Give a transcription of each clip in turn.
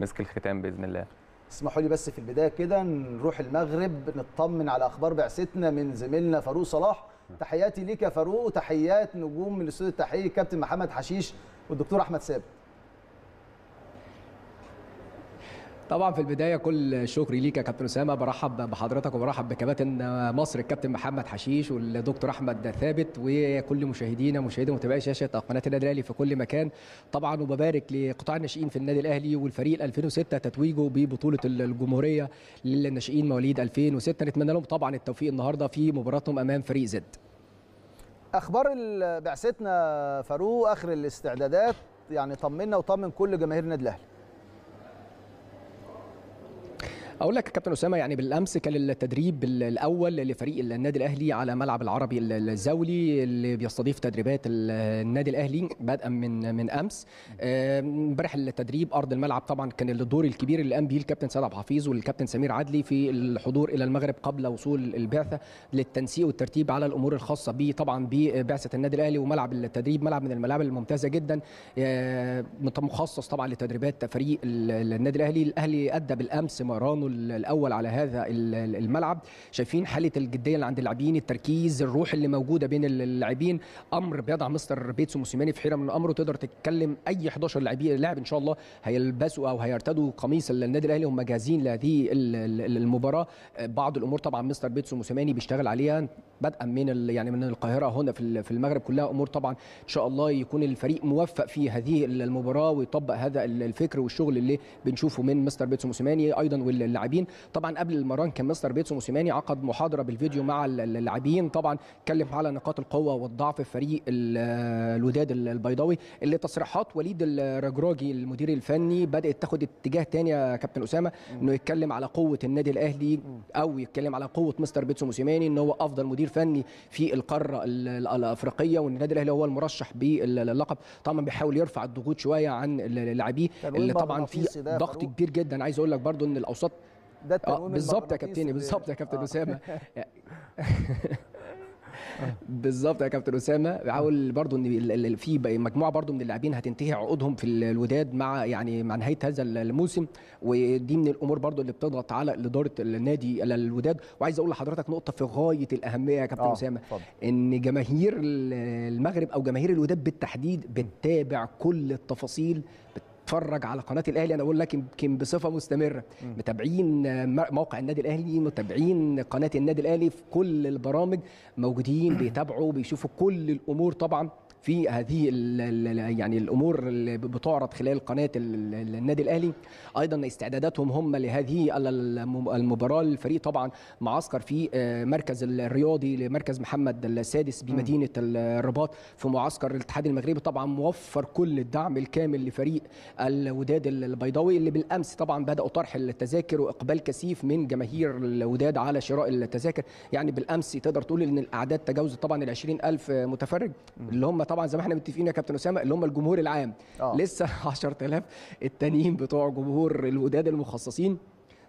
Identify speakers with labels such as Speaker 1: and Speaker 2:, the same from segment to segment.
Speaker 1: مسك الختام باذن الله
Speaker 2: اسمحوا لي بس في البدايه كده نروح المغرب نطمن على اخبار بعثتنا من زميلنا فاروق صلاح تحياتي ليك يا فاروق وتحيات نجوم من الاستوديو التحقيقي كابتن محمد حشيش والدكتور احمد ثابت
Speaker 1: طبعا في البدايه كل الشكر ليك يا كابتن اسامه برحب بحضرتك وبرحب بكباتن مصر الكابتن محمد حشيش والدكتور احمد ثابت وكل مشاهدينا مشاهدي متابعي شاشه قناه النادي الاهلي في كل مكان طبعا وببارك لقطاع الناشئين في النادي الاهلي والفريق 2006 تتويجه ببطوله الجمهوريه للناشئين مواليد 2006 نتمنى لهم طبعا التوفيق النهارده في مباراتهم امام فريق زد
Speaker 2: اخبار بعثتنا فاروق اخر الاستعدادات يعني طمنا وطمن كل جماهير النادي الاهلي
Speaker 1: اقول لك كابتن اسامه يعني بالامس كان التدريب الاول لفريق النادي الاهلي على ملعب العربي الزولي اللي بيستضيف تدريبات النادي الاهلي بدءا من من امس امبارح التدريب ارض الملعب طبعا كان الدور الكبير اللي قام بيه الكابتن سيد عبد الحفيظ والكابتن سمير عدلي في الحضور الى المغرب قبل وصول البعثه للتنسيق والترتيب على الامور الخاصه به طبعا ببعثه النادي الاهلي وملعب التدريب ملعب من الملاعب الممتازه جدا مخصص طبعا لتدريبات فريق النادي الاهلي الاهلي ادى بالامس مرانه الاول على هذا الملعب شايفين حاله الجديه اللي عند اللاعبين التركيز الروح اللي موجوده بين اللاعبين امر بيضع مستر بيتسو موسيماني في حيره من الامر وتقدر تتكلم اي 11 لاعب لاعب ان شاء الله هيلبسوا او هيرتدوا قميص النادي الاهلي هم جاهزين لهذه المباراه بعض الامور طبعا مستر بيتسو موسيماني بيشتغل عليها بدءا من يعني من القاهره هنا في المغرب كلها امور طبعا ان شاء الله يكون الفريق موفق في هذه المباراه ويطبق هذا الفكر والشغل اللي بنشوفه من مستر بيتسو موسيماني ايضا وال اللاعبين طبعا قبل المران كان مستر بيتسو موسيماني عقد محاضره بالفيديو مع اللاعبين طبعا اتكلم على نقاط القوه والضعف في فريق الوداد البيضاوي اللي تصريحات وليد الرجراجي المدير الفني بدات تاخد اتجاه ثاني يا كابتن اسامه انه يتكلم على قوه النادي الاهلي او يتكلم على قوه مستر بيتسو موسيماني ان هو افضل مدير فني في القاره الافريقيه وان النادي الاهلي هو المرشح باللقب طبعا بيحاول يرفع الضغوط شويه عن اللاعبين اللي طبعا في ضغط كبير جدا عايز اقول لك برضو ان الاوساط ده التنويم بالظبط يا كابتن آه. بالظبط يا كابتن اسامه بالظبط يا كابتن اسامه بحاول برضو ان في مجموعه برضو من اللاعبين هتنتهي عقودهم في الوداد مع يعني مع نهايه هذا الموسم ودي من الامور برضو اللي بتضغط على اداره النادي الوداد وعايز اقول لحضرتك نقطه في غايه الاهميه يا كابتن آه اسامه طب. ان جماهير المغرب او جماهير الوداد بالتحديد بتتابع كل التفاصيل بتتفرج على قناه الاهلي انا اقول لك يمكن بصفه مستمره متابعين موقع النادي الاهلي متابعين قناه النادي الاهلي في كل البرامج موجودين بيتابعوا بيشوفوا كل الامور طبعا في هذه الـ الـ يعني الامور اللي بتعرض خلال قناه النادي الاهلي ايضا استعداداتهم هم لهذه المباراه الفريق طبعا معسكر في آه، مركز الرياضي لمركز محمد السادس بمدينه الرباط في معسكر الاتحاد المغربي طبعا موفر كل الدعم الكامل لفريق الوداد البيضاوي اللي بالامس طبعا بداوا طرح التذاكر واقبال كثيف من جماهير الوداد على شراء التذاكر يعني بالامس تقدر تقول ان الاعداد تجاوزت طبعا ال 20000 متفرج اللي هم طبعا زي ما احنا متفقين يا كابتن اسامه اللي هم الجمهور العام أوه. لسه 10000 التانيين بتوع جمهور الوداد المخصصين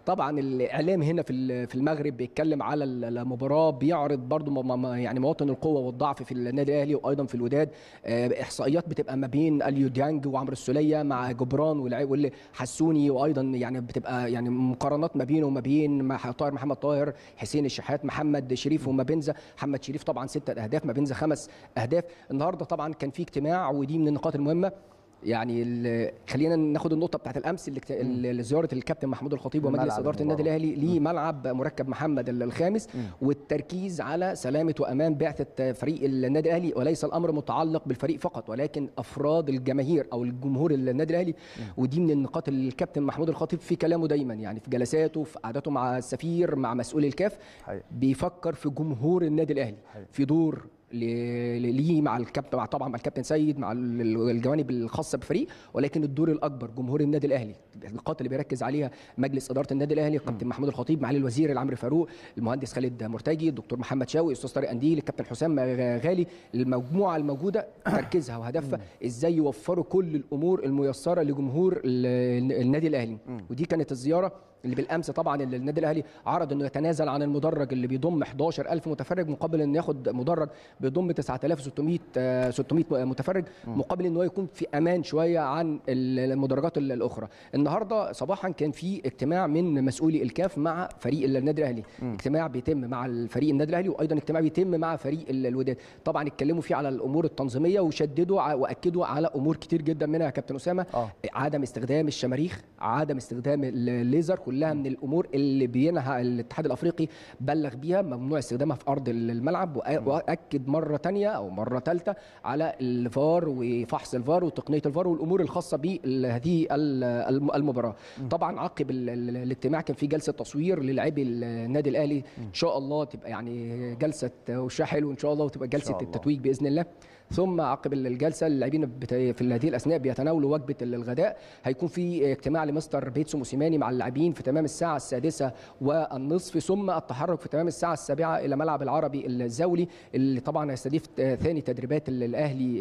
Speaker 1: طبعا الاعلام هنا في في المغرب بيتكلم على المباراه بيعرض برضو يعني مواطن القوه والضعف في النادي الاهلي وايضا في الوداد آه، احصائيات بتبقى ما بين اليو ديانج وعمرو السوليه مع جبران والحسوني وايضا يعني بتبقى يعني مقارنات ما بينه وما بين طاهر محمد طاهر حسين الشحات محمد شريف وما بينزا محمد شريف طبعا ستة اهداف ما بينزا خمس اهداف النهارده طبعا كان في اجتماع ودي من النقاط المهمه يعني خلينا ناخد النقطه بتاعت الامس اللي زياره الكابتن محمود الخطيب ومجلس اداره النادي الاهلي لملعب مركب محمد الخامس والتركيز على سلامه وامان بعثه فريق النادي الاهلي وليس الامر متعلق بالفريق فقط ولكن افراد الجماهير او الجمهور النادي الاهلي ودي من النقاط اللي الكابتن محمود الخطيب في كلامه دايما يعني في جلساته في قعداته مع السفير مع مسؤول الكاف بيفكر في جمهور النادي الاهلي في دور ليه مع الكابتن مع طبعا مع الكابتن سيد مع الجوانب الخاصه بالفريق ولكن الدور الاكبر جمهور النادي الاهلي النقاط اللي بيركز عليها مجلس اداره النادي الاهلي الكابتن محمود الخطيب معالي الوزير العمري فاروق المهندس خالد مرتجي الدكتور محمد شاوي استاذ طارق انديل الكابتن حسام غالي المجموعه الموجوده تركيزها وهدفها ازاي يوفروا كل الامور الميسره لجمهور النادي الاهلي ودي كانت الزياره اللي بالامس طبعا اللي النادي الاهلي عرض انه يتنازل عن المدرج اللي بيضم 11000 متفرج مقابل انه ياخد مدرج بيضم 9600 600 آه، متفرج مقابل انه يكون في امان شويه عن المدرجات الاخرى النهارده صباحا كان في اجتماع من مسؤولي الكاف مع فريق النادي الاهلي اجتماع بيتم مع الفريق النادي الاهلي وايضا اجتماع بيتم مع فريق الوداد طبعا اتكلموا فيه على الامور التنظيميه وشددوا واكدوا على امور كتير جدا منها يا كابتن اسامه آه. عدم استخدام الشماريخ عدم استخدام الليزر كلها من الامور اللي بينها الاتحاد الافريقي بلغ بيها ممنوع استخدامها في ارض الملعب واكد مره ثانيه او مره ثالثه على الفار وفحص الفار وتقنيه الفار والامور الخاصه بهذه المباراه طبعا عقب الاجتماع كان في جلسه تصوير للاعبي النادي الاهلي ان شاء الله تبقى يعني جلسه وشها حلو ان شاء الله وتبقى جلسه التتويج باذن الله ثم عقب الجلسه اللاعبين في هذه الاثناء بيتناولوا وجبه الغداء هيكون في اجتماع لمستر بيتسو موسيماني مع اللاعبين في في تمام الساعة السادسة والنصف ثم التحرك في تمام الساعة السابعة إلى ملعب العربي الزولي اللي طبعا هيستضيف ثاني تدريبات الأهلي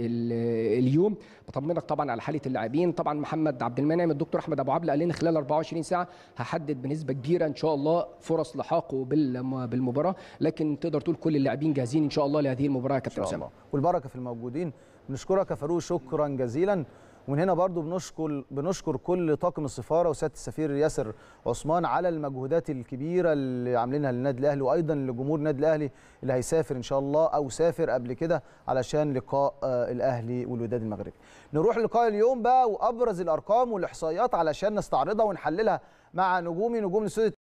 Speaker 1: اليوم بطمنك طبعا على حالة اللاعبين طبعا محمد عبد المنعم الدكتور أحمد أبو عبلة قال لنا خلال 24 ساعة هحدد بنسبة كبيرة إن شاء الله فرص لحاقه بالمباراة
Speaker 2: لكن تقدر تقول كل اللاعبين جاهزين إن شاء الله لهذه المباراة كابتن أسامة والبركة في الموجودين بنشكرك يا فاروق شكرا جزيلا ومن هنا برضو بنشكر بنشكر كل طاقم السفاره وسياده السفير ياسر عثمان على المجهودات الكبيره اللي عاملينها للنادي الاهلي وايضا لجمهور النادي الاهلي اللي هيسافر ان شاء الله او سافر قبل كده علشان لقاء آه، الاهلي والوداد المغربي. نروح لقاء اليوم بقى وابرز الارقام والاحصائيات علشان نستعرضها ونحللها مع نجومي نجوم الاستوديو